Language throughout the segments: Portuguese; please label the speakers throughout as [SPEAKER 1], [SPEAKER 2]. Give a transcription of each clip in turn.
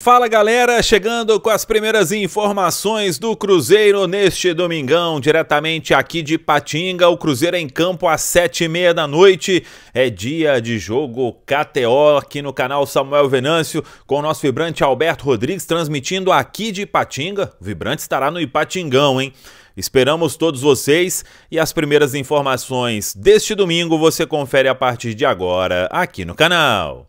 [SPEAKER 1] Fala galera, chegando com as primeiras informações do Cruzeiro neste domingão, diretamente aqui de Patinga. O Cruzeiro é em campo às sete e meia da noite. É dia de jogo KTO aqui no canal Samuel Venâncio, com o nosso vibrante Alberto Rodrigues transmitindo aqui de Patinga. O vibrante estará no Ipatingão, hein? Esperamos todos vocês e as primeiras informações deste domingo você confere a partir de agora aqui no canal.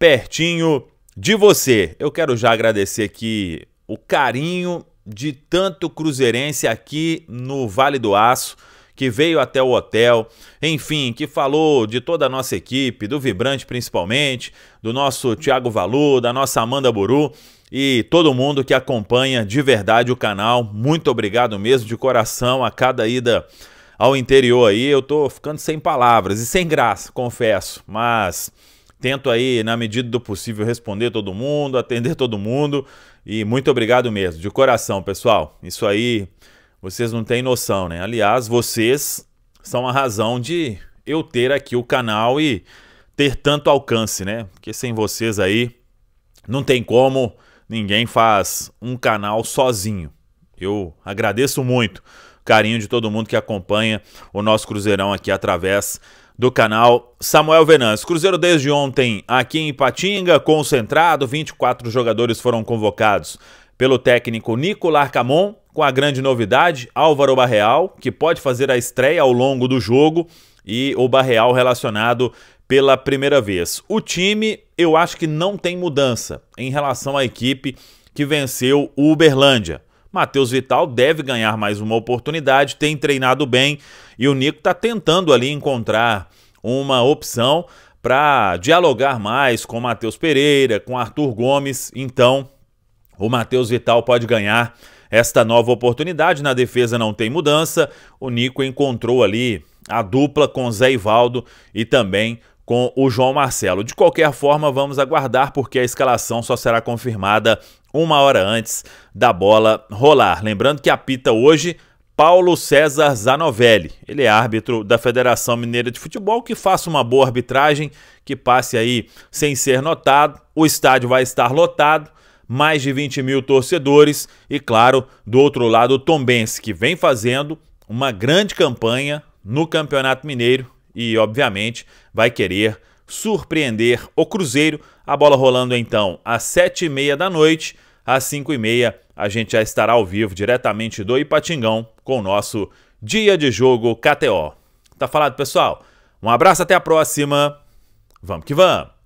[SPEAKER 1] pertinho de você. Eu quero já agradecer aqui o carinho de tanto cruzeirense aqui no Vale do Aço que veio até o hotel, enfim, que falou de toda a nossa equipe, do Vibrante principalmente, do nosso Thiago Valu, da nossa Amanda Buru e todo mundo que acompanha de verdade o canal. Muito obrigado mesmo de coração a cada ida ao interior aí. Eu tô ficando sem palavras e sem graça, confesso, mas Tento aí, na medida do possível, responder todo mundo, atender todo mundo. E muito obrigado mesmo, de coração, pessoal. Isso aí vocês não têm noção, né? Aliás, vocês são a razão de eu ter aqui o canal e ter tanto alcance, né? Porque sem vocês aí não tem como, ninguém faz um canal sozinho. Eu agradeço muito carinho de todo mundo que acompanha o nosso Cruzeirão aqui através do canal Samuel Venâncio. Cruzeiro desde ontem aqui em Patinga, concentrado, 24 jogadores foram convocados pelo técnico Nicolar Camon, com a grande novidade, Álvaro Barreal, que pode fazer a estreia ao longo do jogo, e o Barreal relacionado pela primeira vez. O time, eu acho que não tem mudança em relação à equipe que venceu o Uberlândia. Matheus Vital deve ganhar mais uma oportunidade, tem treinado bem e o Nico está tentando ali encontrar uma opção para dialogar mais com Matheus Pereira, com Arthur Gomes. Então, o Matheus Vital pode ganhar esta nova oportunidade. Na defesa não tem mudança. O Nico encontrou ali a dupla com Zé Ivaldo e também com o João Marcelo. De qualquer forma, vamos aguardar porque a escalação só será confirmada uma hora antes da bola rolar. Lembrando que apita hoje Paulo César Zanovelli. Ele é árbitro da Federação Mineira de Futebol, que faça uma boa arbitragem, que passe aí sem ser notado. O estádio vai estar lotado, mais de 20 mil torcedores e, claro, do outro lado, o Tombense, que vem fazendo uma grande campanha no Campeonato Mineiro e, obviamente, vai querer surpreender o Cruzeiro. A bola rolando então às sete e meia da noite. Às cinco e meia a gente já estará ao vivo diretamente do Ipatingão com o nosso Dia de Jogo KTO. Tá falado, pessoal? Um abraço, até a próxima. Vamos que vamos!